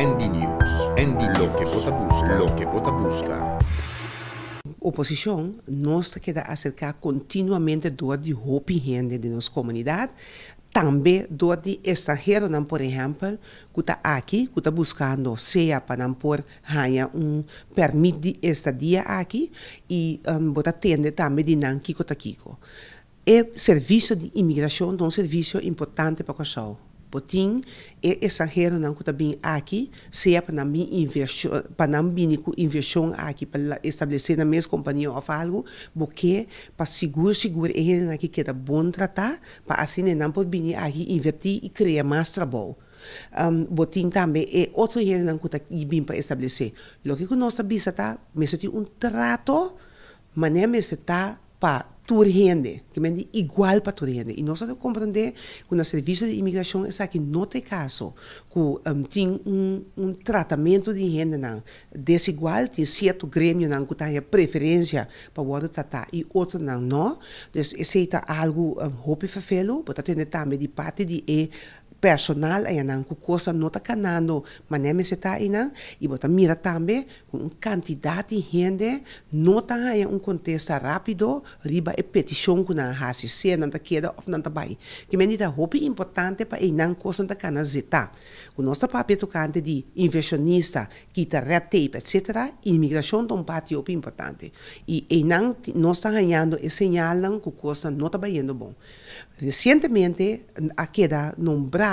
Andy News. lo que vota busca. Lo que vota busca. Oposição, nos queda acercar continuamente do de roupa rende de nossa comunidade, também do de estrangeiro, não, por exemplo, que está aqui, que está buscando seja para não por ganhar um permite de estadia aqui e um, tende também de não kiko taquico. É serviço de imigração é um serviço importante para o Kosovo. Botim Potin, extranjero nanku também aqui, seja é para mim inversão, para mim né, inversão aqui para estabelecer na mesma companhia ou algo, porque para seguro seguro é ele aqui que é bom tratar, para assim ele né, não pode vir aqui investir e criar mais trabalho. Um, botin também é outro não que tá vim para estabelecer. O que nós está bisa tá, mas tem um trato, mas nem mas está para tu rende, que vende igual para tu gente E nós temos que compreender que o serviço de imigração é que não tem caso, que um, tem um, um tratamento de renda não, desigual, tem certo grêmio não, que tem preferência para o outro tratar e outro não, não. Então, esse é algo um, roupa e fafelo, porque tem também de parte de eh, personal ay nang kukosa nota kanano maneme se ta ina y bota mira tambe un cantidad de gente nota ay un contesta rápido riba e petition kuna hasi se nanta queda of nanta bai que me dita hope importante pa inang kosa nanta kana zeta o nosso papel tocante de inversionista quita red tape etc imigração é um patio importante e inang nós está ganhando e signalam que coisa não está bem bom recentemente a queda nombrada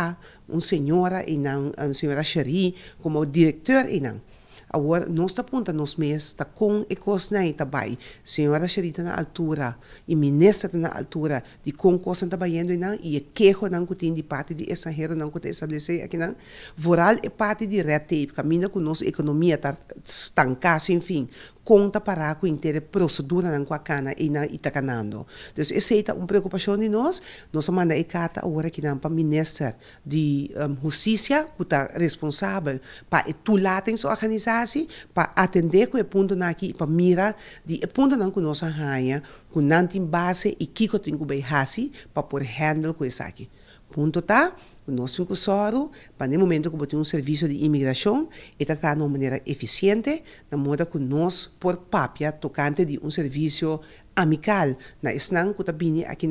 um senhora e não, um senhora Cherie como diretor e não. Agora, nós está ponta nos mês, está com e coisa aí, tá bem. Senhora Xerita na altura, e ministra na altura, de com coisa está baiando e não, e queijo não que tem de parte de estrangeiro não que tem estabelecer aqui não. Voral é parte de red camina com nossa economia está estancada, enfim, conta para com inteira procedura não com a cana e não itacanando. Então, essa é uma preocupação de nós. Nós manda a carta agora que não para ministro de um, Justiça, que está responsável para lá tem organizar educatie, para atender com o ponto naqui, para mirar de ponto não que nós arranha, com não tem base e que que tem que beijasi para poder handle com isso aqui. Ponto tá? O nosso incursório, para o momento que tem um serviço de imigração, é tratado de uma maneira eficiente, na moda que nós, por papia tocante de um serviço amical na SNAN, que também aqui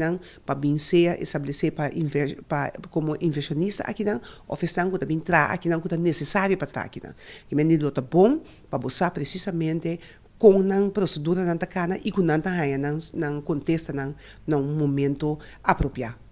para bem ser, estabelecer para, para, como inversionista aqui ou oferecendo que também traz aqui que está necessário para trazer aqui Que me é bom para buscar precisamente com a procedura não tacana e com não tahanha não, contesta não, momento apropriado.